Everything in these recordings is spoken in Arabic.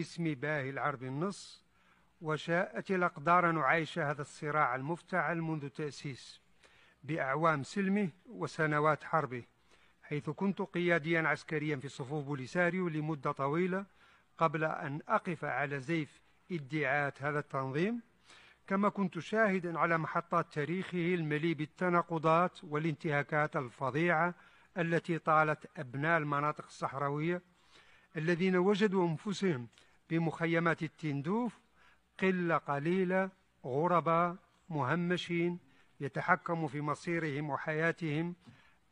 اسم باهي العرب النص وشاءت الأقدار أن أعيش هذا الصراع المفتعل منذ تأسيس بأعوام سلمه وسنوات حربه حيث كنت قياديا عسكريا في صفوف بوليساريو لمدة طويلة قبل أن أقف على زيف ادعاءات هذا التنظيم كما كنت شاهدا على محطات تاريخه المليء بالتناقضات والانتهاكات الفظيعة التي طالت أبناء المناطق الصحراوية الذين وجدوا أنفسهم بمخيمات التندوف قلة قليلة غرباء مهمشين يتحكم في مصيرهم وحياتهم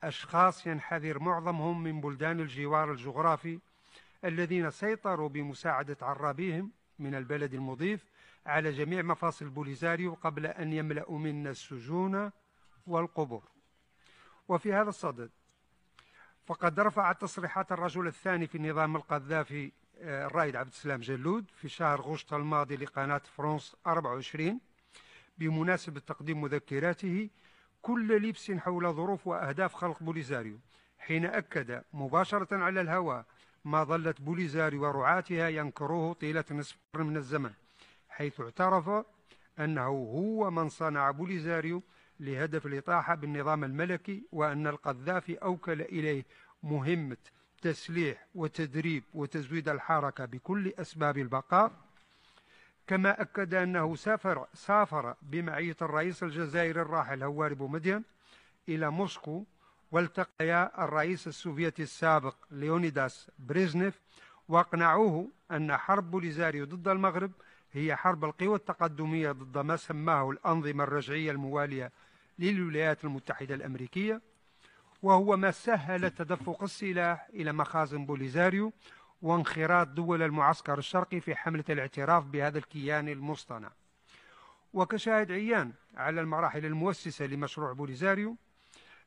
أشخاص ينحذر معظمهم من بلدان الجوار الجغرافي الذين سيطروا بمساعدة عرابيهم من البلد المضيف على جميع مفاصل بوليزاريو قبل أن يملأوا منا السجون والقبور وفي هذا الصدد فقد رفعت تصريحات الرجل الثاني في النظام القذافي الرائد عبد السلام جلود في شهر غشت الماضي لقناة فرنس 24 بمناسبة تقديم مذكراته كل لبس حول ظروف وأهداف خلق بوليزاريو حين أكد مباشرة على الهواء ما ظلت بوليزاريو ورعاتها ينكروه طيلة نصف من الزمن حيث اعترف أنه هو من صنع بوليزاريو لهدف الإطاحة بالنظام الملكي وأن القذافي أوكل إليه مهمة تسليح وتدريب وتزويد الحركة بكل أسباب البقاء كما أكد أنه سافر سافر بمعية الرئيس الجزائري الراحل هواري بومدين إلى موسكو والتقيا الرئيس السوفيتي السابق ليونيداس بريزنيف واقنعوه أن حرب بوليزاريو ضد المغرب هي حرب القوى التقدمية ضد ما سماه الأنظمة الرجعية الموالية للولايات المتحدة الأمريكية وهو ما سهل تدفق السلاح إلى مخازن بوليزاريو وانخراط دول المعسكر الشرقي في حملة الاعتراف بهذا الكيان المصطنع وكشاهد عيان على المراحل المؤسسة لمشروع بوليزاريو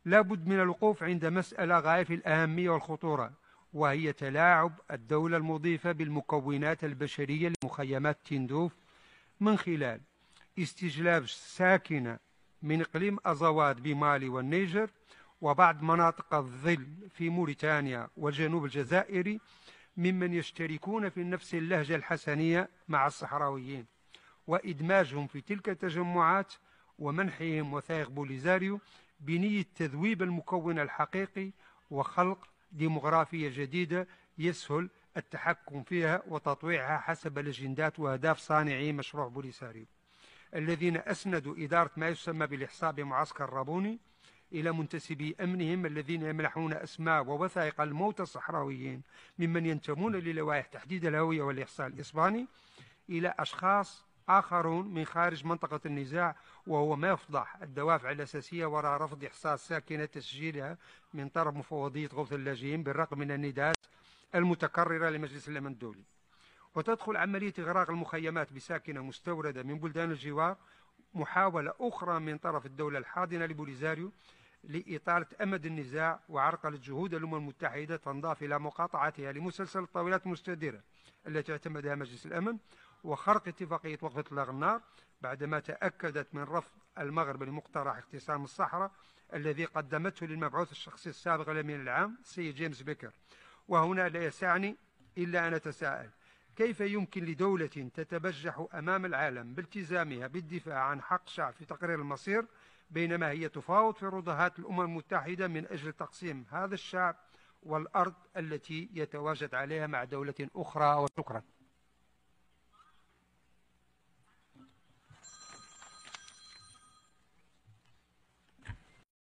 لابد من الوقوف عند مسألة غاية في الأهمية والخطورة وهي تلاعب الدولة المضيفة بالمكونات البشرية لمخيمات تندوف من خلال استجلاب ساكنة من إقليم أزواد بمالي والنيجر وبعض مناطق الظل في موريتانيا والجنوب الجزائري ممن يشتركون في نفس اللهجة الحسنية مع الصحراويين وإدماجهم في تلك التجمعات ومنحهم وثائق بوليزاريو بنية تذويب المكون الحقيقي وخلق ديمغرافية جديدة يسهل التحكم فيها وتطويعها حسب الأجندات وأهداف صانعي مشروع بوليساريو الذين أسندوا إدارة ما يسمى بالإحصاء بمعسكر رابوني إلى منتسبي أمنهم الذين يملحون أسماء ووثائق الموتى الصحراويين ممن ينتمون للوائح تحديد الهوية والإحصاء الإسباني إلى أشخاص آخرون من خارج منطقة النزاع وهو ما يفضح الدوافع الأساسية وراء رفض إحصاء ساكنة تسجيلها من طرف مفوضية غوث اللاجئين بالرغم من النداءات المتكررة لمجلس الأمن الدولي وتدخل عملية إغراق المخيمات بساكنة مستوردة من بلدان الجوار محاولة أخرى من طرف الدولة الحاضنة لبوليزاريو لإطالة أمد النزاع وعرقلة جهود الأمم المتحدة تنضاف إلى مقاطعتها لمسلسل الطاولات المستديرة التي اعتمدها مجلس الأمن وخرق اتفاقية وقف إطلاق النار بعدما تأكدت من رفض المغرب لمقترح اقتسام الصحراء الذي قدمته للمبعوث الشخصي السابق الأمين العام السيد جيمس بيكر وهنا لا يسعني إلا أن أتساءل كيف يمكن لدولة تتبجح أمام العالم بالتزامها بالدفاع عن حق شعب في تقرير المصير بينما هي تفاوض في رضاهات الأمم المتحدة من أجل تقسيم هذا الشعب والأرض التي يتواجد عليها مع دولة أخرى وشكرا